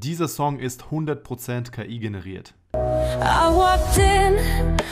dieser Song ist 100% KI generiert.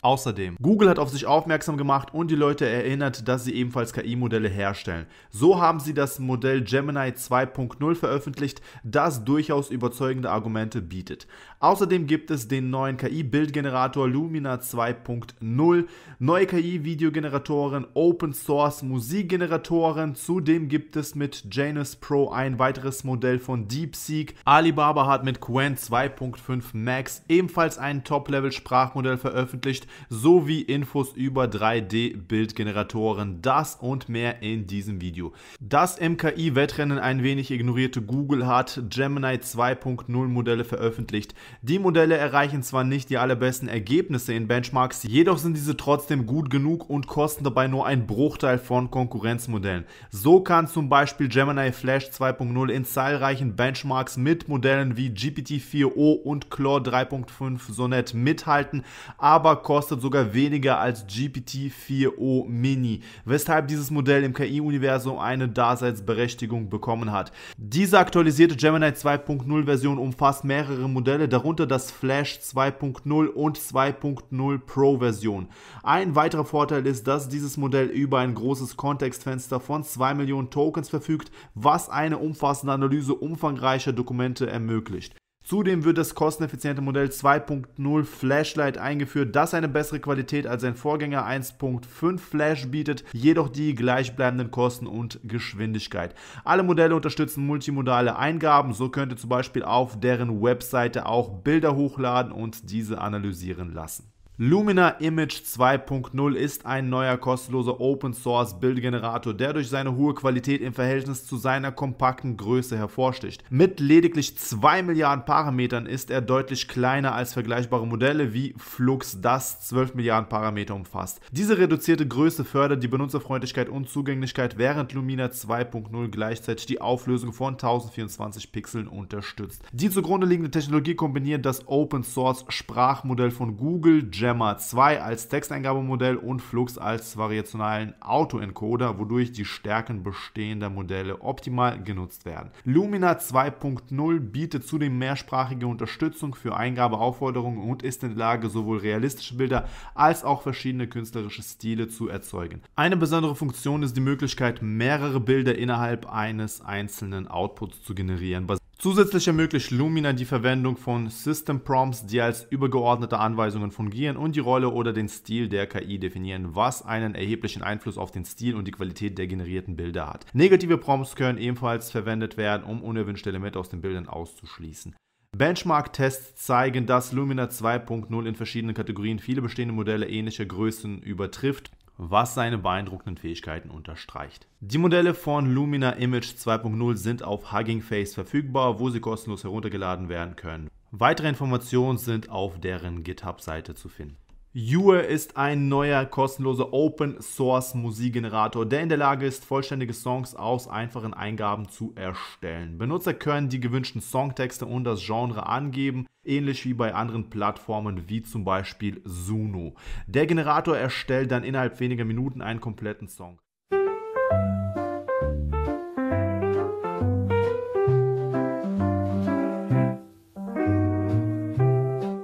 Außerdem, Google hat auf sich aufmerksam gemacht und die Leute erinnert, dass sie ebenfalls KI-Modelle herstellen. So haben sie das Modell Gemini 2.0 veröffentlicht, das durchaus überzeugende Argumente bietet. Außerdem gibt es den neuen KI-Bildgenerator Lumina 2.0, neue KI-Videogeneratoren, Open-Source-Musikgeneratoren. Zudem gibt es mit Janus Pro ein weiteres Modell von DeepSeek. Alibaba hat mit Quen 2.5 Max ebenfalls einen Top-Level-Sprachmodell veröffentlicht, sowie Infos über 3D-Bildgeneratoren. Das und mehr in diesem Video. Das MKI-Wettrennen ein wenig ignorierte Google hat Gemini 2.0 Modelle veröffentlicht. Die Modelle erreichen zwar nicht die allerbesten Ergebnisse in Benchmarks, jedoch sind diese trotzdem gut genug und kosten dabei nur einen Bruchteil von Konkurrenzmodellen. So kann zum Beispiel Gemini Flash 2.0 in zahlreichen Benchmarks mit Modellen wie GPT-4o und Claude 3.5 Sonnet komplett mithalten, aber kostet sogar weniger als GPT-4o Mini, weshalb dieses Modell im KI-Universum eine Daseinsberechtigung bekommen hat. Diese aktualisierte Gemini 2.0 Version umfasst mehrere Modelle, darunter das Flash 2.0 und 2.0 Pro Version. Ein weiterer Vorteil ist, dass dieses Modell über ein großes Kontextfenster von 2 Millionen Tokens verfügt, was eine umfassende Analyse umfangreicher Dokumente ermöglicht. Zudem wird das kosteneffiziente Modell 2.0 Flashlight eingeführt, das eine bessere Qualität als sein Vorgänger 1.5 Flash bietet, jedoch die gleichbleibenden Kosten und Geschwindigkeit. Alle Modelle unterstützen multimodale Eingaben, so könnt ihr zum Beispiel auf deren Webseite auch Bilder hochladen und diese analysieren lassen. Lumina Image 2.0 ist ein neuer kostenloser Open Source Build Generator, der durch seine hohe Qualität im Verhältnis zu seiner kompakten Größe hervorsticht. Mit lediglich 2 Milliarden Parametern ist er deutlich kleiner als vergleichbare Modelle wie Flux, das 12 Milliarden Parameter umfasst. Diese reduzierte Größe fördert die Benutzerfreundlichkeit und Zugänglichkeit, während Lumina 2.0 gleichzeitig die Auflösung von 1024 Pixeln unterstützt. Die zugrunde liegende Technologie kombiniert das Open Source Sprachmodell von Google, Gemma 2 als Texteingabemodell und Flux als variationalen Autoencoder, wodurch die Stärken bestehender Modelle optimal genutzt werden. Lumina 2.0 bietet zudem mehrsprachige Unterstützung für Eingabeaufforderungen und ist in der Lage, sowohl realistische Bilder als auch verschiedene künstlerische Stile zu erzeugen. Eine besondere Funktion ist die Möglichkeit, mehrere Bilder innerhalb eines einzelnen Outputs zu generieren. Zusätzlich ermöglicht Lumina die Verwendung von System Prompts, die als übergeordnete Anweisungen fungieren und die Rolle oder den Stil der KI definieren, was einen erheblichen Einfluss auf den Stil und die Qualität der generierten Bilder hat. Negative Prompts können ebenfalls verwendet werden, um unerwünschte Elemente aus den Bildern auszuschließen. Benchmark-Tests zeigen, dass Lumina 2.0 in verschiedenen Kategorien viele bestehende Modelle ähnlicher Größen übertrifft was seine beeindruckenden Fähigkeiten unterstreicht. Die Modelle von Lumina Image 2.0 sind auf Hugging Face verfügbar, wo sie kostenlos heruntergeladen werden können. Weitere Informationen sind auf deren GitHub-Seite zu finden. Jue ist ein neuer kostenloser Open Source Musikgenerator, der in der Lage ist, vollständige Songs aus einfachen Eingaben zu erstellen. Benutzer können die gewünschten Songtexte und das Genre angeben, ähnlich wie bei anderen Plattformen wie zum Beispiel Suno. Der Generator erstellt dann innerhalb weniger Minuten einen kompletten Song.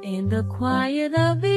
In the quiet of the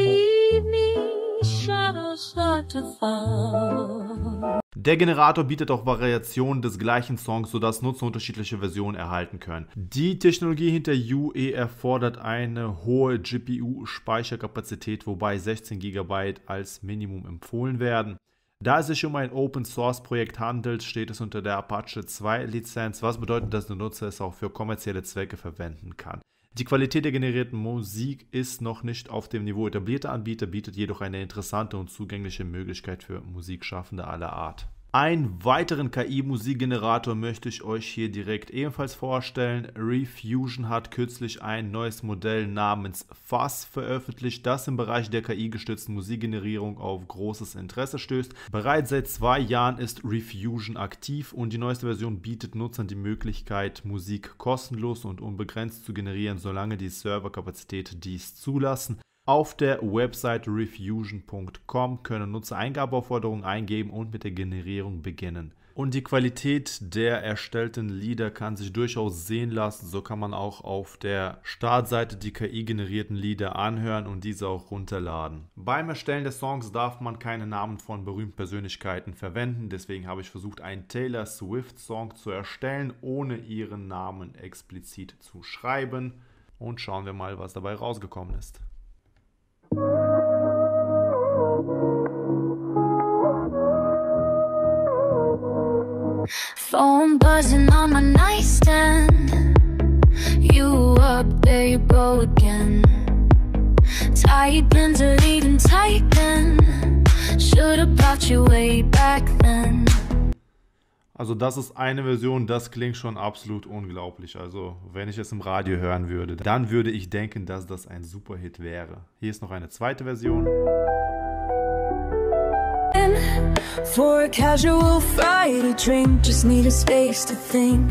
der Generator bietet auch Variationen des gleichen Songs, sodass Nutzer unterschiedliche Versionen erhalten können. Die Technologie hinter UE erfordert eine hohe GPU-Speicherkapazität, wobei 16 GB als Minimum empfohlen werden. Da es sich um ein Open Source Projekt handelt, steht es unter der Apache 2 Lizenz, was bedeutet, dass der Nutzer es auch für kommerzielle Zwecke verwenden kann. Die Qualität der generierten Musik ist noch nicht auf dem Niveau etablierter Anbieter, bietet jedoch eine interessante und zugängliche Möglichkeit für Musikschaffende aller Art. Einen weiteren KI-Musikgenerator möchte ich euch hier direkt ebenfalls vorstellen. Refusion hat kürzlich ein neues Modell namens Fuzz veröffentlicht, das im Bereich der KI-gestützten Musikgenerierung auf großes Interesse stößt. Bereits seit zwei Jahren ist Refusion aktiv und die neueste Version bietet Nutzern die Möglichkeit, Musik kostenlos und unbegrenzt zu generieren, solange die Serverkapazität dies zulassen. Auf der Website refusion.com können Nutzer Eingabeaufforderungen eingeben und mit der Generierung beginnen. Und die Qualität der erstellten Lieder kann sich durchaus sehen lassen. So kann man auch auf der Startseite die KI-generierten Lieder anhören und diese auch runterladen. Beim Erstellen des Songs darf man keine Namen von berühmten Persönlichkeiten verwenden. Deswegen habe ich versucht, einen Taylor Swift-Song zu erstellen, ohne ihren Namen explizit zu schreiben. Und schauen wir mal, was dabei rausgekommen ist. phone buzzing on my nightstand. You up there, you broken. Tight pins are even tighten. Should've brought you way back then. Also das ist eine Version, das klingt schon absolut unglaublich. Also wenn ich es im Radio hören würde, dann würde ich denken, dass das ein Superhit wäre. Hier ist noch eine zweite Version. For a casual Friday drink, just need a space to think.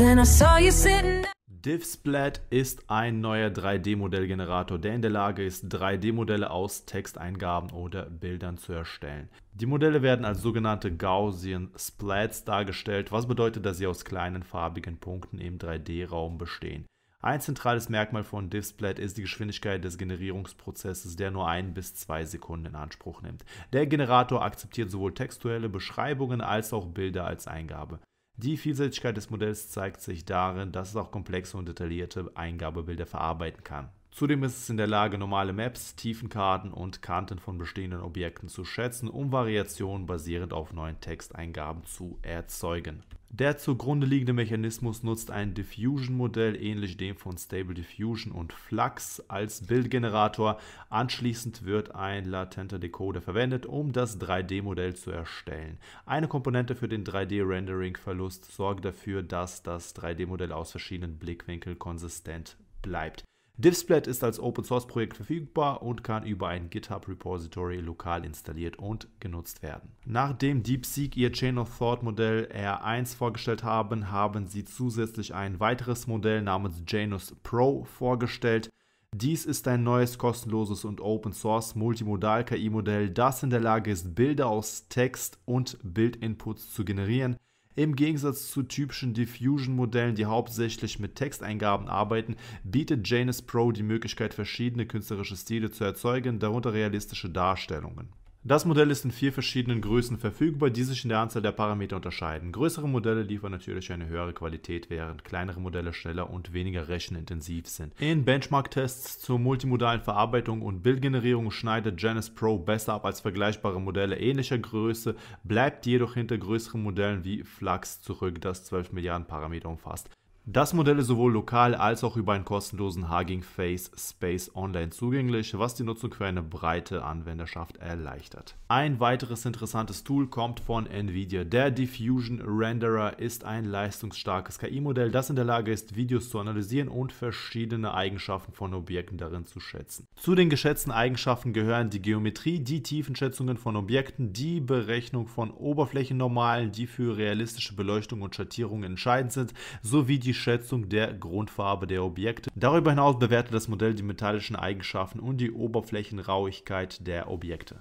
Then I saw you sitting. DivSplat ist ein neuer 3D-Modellgenerator, der in der Lage ist, 3D-Modelle aus Texteingaben oder Bildern zu erstellen. Die Modelle werden als sogenannte Gaussian Splats dargestellt, was bedeutet, dass sie aus kleinen farbigen Punkten im 3D-Raum bestehen. Ein zentrales Merkmal von DivSplat ist die Geschwindigkeit des Generierungsprozesses, der nur ein bis zwei Sekunden in Anspruch nimmt. Der Generator akzeptiert sowohl textuelle Beschreibungen als auch Bilder als Eingabe. Die Vielseitigkeit des Modells zeigt sich darin, dass es auch komplexe und detaillierte Eingabebilder verarbeiten kann. Zudem ist es in der Lage, normale Maps, Tiefenkarten und Kanten von bestehenden Objekten zu schätzen, um Variationen basierend auf neuen Texteingaben zu erzeugen. Der zugrunde liegende Mechanismus nutzt ein Diffusion-Modell ähnlich dem von Stable Diffusion und Flux als Bildgenerator. Anschließend wird ein latenter Decoder verwendet, um das 3D-Modell zu erstellen. Eine Komponente für den 3D-Rendering-Verlust sorgt dafür, dass das 3D-Modell aus verschiedenen Blickwinkeln konsistent bleibt. DivSplit ist als Open Source Projekt verfügbar und kann über ein GitHub Repository lokal installiert und genutzt werden. Nachdem DeepSeek ihr Chain of Thought Modell R1 vorgestellt haben, haben sie zusätzlich ein weiteres Modell namens Janus Pro vorgestellt. Dies ist ein neues kostenloses und Open Source Multimodal KI Modell, das in der Lage ist, Bilder aus Text und Bildinputs zu generieren im Gegensatz zu typischen Diffusion-Modellen, die hauptsächlich mit Texteingaben arbeiten, bietet Janus Pro die Möglichkeit, verschiedene künstlerische Stile zu erzeugen, darunter realistische Darstellungen. Das Modell ist in vier verschiedenen Größen verfügbar, die sich in der Anzahl der Parameter unterscheiden. Größere Modelle liefern natürlich eine höhere Qualität, während kleinere Modelle schneller und weniger rechenintensiv sind. In Benchmark-Tests zur multimodalen Verarbeitung und Bildgenerierung schneidet Janus Pro besser ab als vergleichbare Modelle ähnlicher Größe, bleibt jedoch hinter größeren Modellen wie Flux zurück, das 12 Milliarden Parameter umfasst. Das Modell ist sowohl lokal als auch über einen kostenlosen Hugging Face Space Online zugänglich, was die Nutzung für eine breite Anwenderschaft erleichtert. Ein weiteres interessantes Tool kommt von Nvidia. Der Diffusion Renderer ist ein leistungsstarkes KI-Modell, das in der Lage ist, Videos zu analysieren und verschiedene Eigenschaften von Objekten darin zu schätzen. Zu den geschätzten Eigenschaften gehören die Geometrie, die Tiefenschätzungen von Objekten, die Berechnung von Oberflächennormalen, die für realistische Beleuchtung und Schattierung entscheidend sind, sowie die Schätzung der Grundfarbe der Objekte. Darüber hinaus bewertet das Modell die metallischen Eigenschaften und die Oberflächenrauigkeit der Objekte.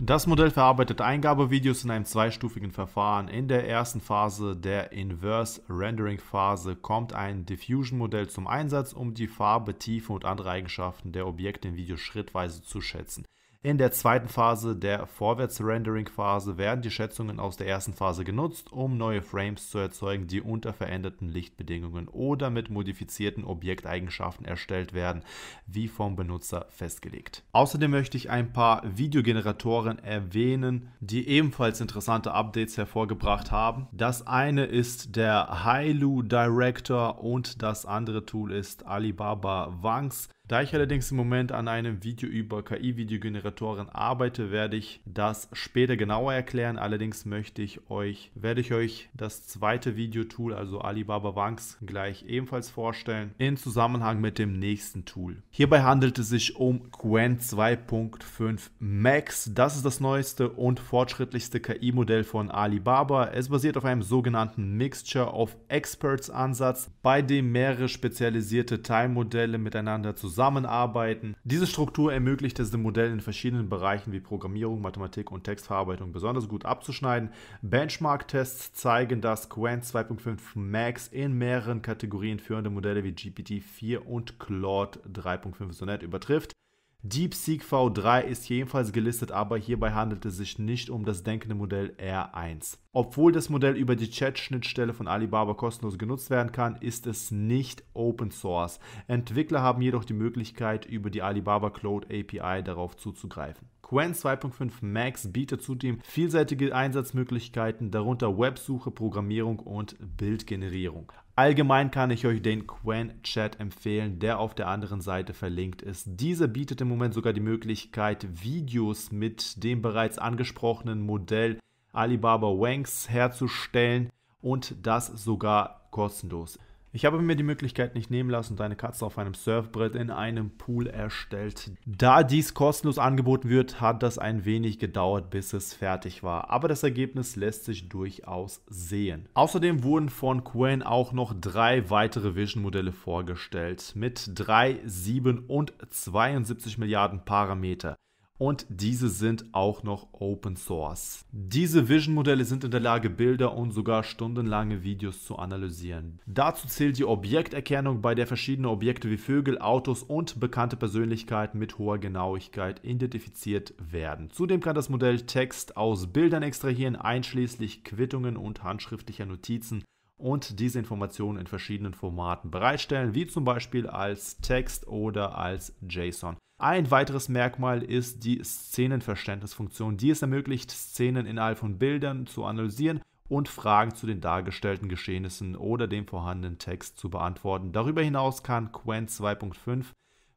Das Modell verarbeitet Eingabevideos in einem zweistufigen Verfahren. In der ersten Phase, der Inverse Rendering Phase, kommt ein Diffusion-Modell zum Einsatz, um die Farbe, Tiefe und andere Eigenschaften der Objekte im Video schrittweise zu schätzen. In der zweiten Phase, der Vorwärts-Rendering-Phase, werden die Schätzungen aus der ersten Phase genutzt, um neue Frames zu erzeugen, die unter veränderten Lichtbedingungen oder mit modifizierten Objekteigenschaften erstellt werden, wie vom Benutzer festgelegt. Außerdem möchte ich ein paar Videogeneratoren erwähnen, die ebenfalls interessante Updates hervorgebracht haben. Das eine ist der Hailu Director und das andere Tool ist Alibaba Wangs. Da ich allerdings im Moment an einem Video über KI-Videogeneratoren arbeite, werde ich das später genauer erklären. Allerdings möchte ich euch, werde ich euch das zweite Videotool, also Alibaba Wanks, gleich ebenfalls vorstellen, in Zusammenhang mit dem nächsten Tool. Hierbei handelt es sich um Quen 2.5 Max. Das ist das neueste und fortschrittlichste KI-Modell von Alibaba. Es basiert auf einem sogenannten Mixture of Experts Ansatz, bei dem mehrere spezialisierte Teilmodelle miteinander zusammenarbeiten zusammenarbeiten. Diese Struktur ermöglicht es dem Modell in verschiedenen Bereichen wie Programmierung, Mathematik und Textverarbeitung besonders gut abzuschneiden. Benchmark-Tests zeigen, dass Quant 2.5 Max in mehreren Kategorien führende Modelle wie GPT-4 und Claude 3.5 Sonnet übertrifft. DeepSeq V3 ist jedenfalls gelistet, aber hierbei handelt es sich nicht um das denkende Modell R1. Obwohl das Modell über die Chat-Schnittstelle von Alibaba kostenlos genutzt werden kann, ist es nicht Open Source. Entwickler haben jedoch die Möglichkeit, über die Alibaba Cloud API darauf zuzugreifen. Quen 2.5 Max bietet zudem vielseitige Einsatzmöglichkeiten, darunter Websuche, Programmierung und Bildgenerierung. Allgemein kann ich euch den Quen Chat empfehlen, der auf der anderen Seite verlinkt ist. Diese bietet im Moment sogar die Möglichkeit, Videos mit dem bereits angesprochenen Modell Alibaba Wangs herzustellen und das sogar kostenlos. Ich habe mir die Möglichkeit nicht nehmen lassen und eine Katze auf einem Surfbrett in einem Pool erstellt. Da dies kostenlos angeboten wird, hat das ein wenig gedauert, bis es fertig war. Aber das Ergebnis lässt sich durchaus sehen. Außerdem wurden von Quinn auch noch drei weitere Vision-Modelle vorgestellt mit 3, 7 und 72 Milliarden Parameter und diese sind auch noch Open Source. Diese Vision-Modelle sind in der Lage, Bilder und sogar stundenlange Videos zu analysieren. Dazu zählt die Objekterkennung, bei der verschiedene Objekte wie Vögel, Autos und bekannte Persönlichkeiten mit hoher Genauigkeit identifiziert werden. Zudem kann das Modell Text aus Bildern extrahieren, einschließlich Quittungen und handschriftlicher Notizen und diese Informationen in verschiedenen Formaten bereitstellen, wie zum Beispiel als Text oder als JSON. Ein weiteres Merkmal ist die Szenenverständnisfunktion. Die es ermöglicht, Szenen innerhalb von Bildern zu analysieren und Fragen zu den dargestellten Geschehnissen oder dem vorhandenen Text zu beantworten. Darüber hinaus kann Quen 2.5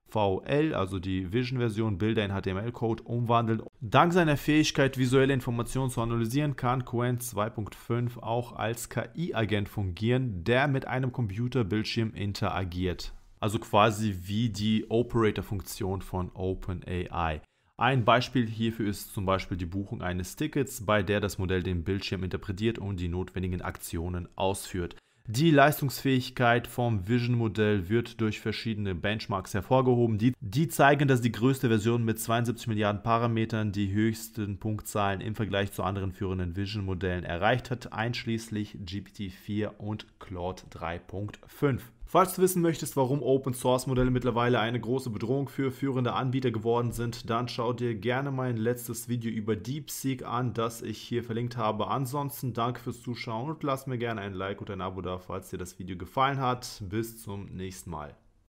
VL, also die Vision-Version, Bilder in HTML-Code umwandeln. Dank seiner Fähigkeit, visuelle Informationen zu analysieren, kann Quen 2.5 auch als KI-Agent fungieren, der mit einem Computerbildschirm interagiert also quasi wie die Operator-Funktion von OpenAI. Ein Beispiel hierfür ist zum Beispiel die Buchung eines Tickets, bei der das Modell den Bildschirm interpretiert und die notwendigen Aktionen ausführt. Die Leistungsfähigkeit vom Vision-Modell wird durch verschiedene Benchmarks hervorgehoben. Die, die, zeigen, dass die größte Version mit 72 Milliarden Parametern die höchsten Punktzahlen im Vergleich zu anderen führenden Vision-Modellen erreicht hat, einschließlich GPT-4 und Claude 3.5. Falls du wissen möchtest, warum Open Source Modelle mittlerweile eine große Bedrohung für führende Anbieter geworden sind, dann schau dir gerne mein letztes Video über DeepSeek an, das ich hier verlinkt habe. Ansonsten danke fürs Zuschauen und lass mir gerne ein Like und ein Abo da, falls dir das Video gefallen hat. Bis zum nächsten Mal.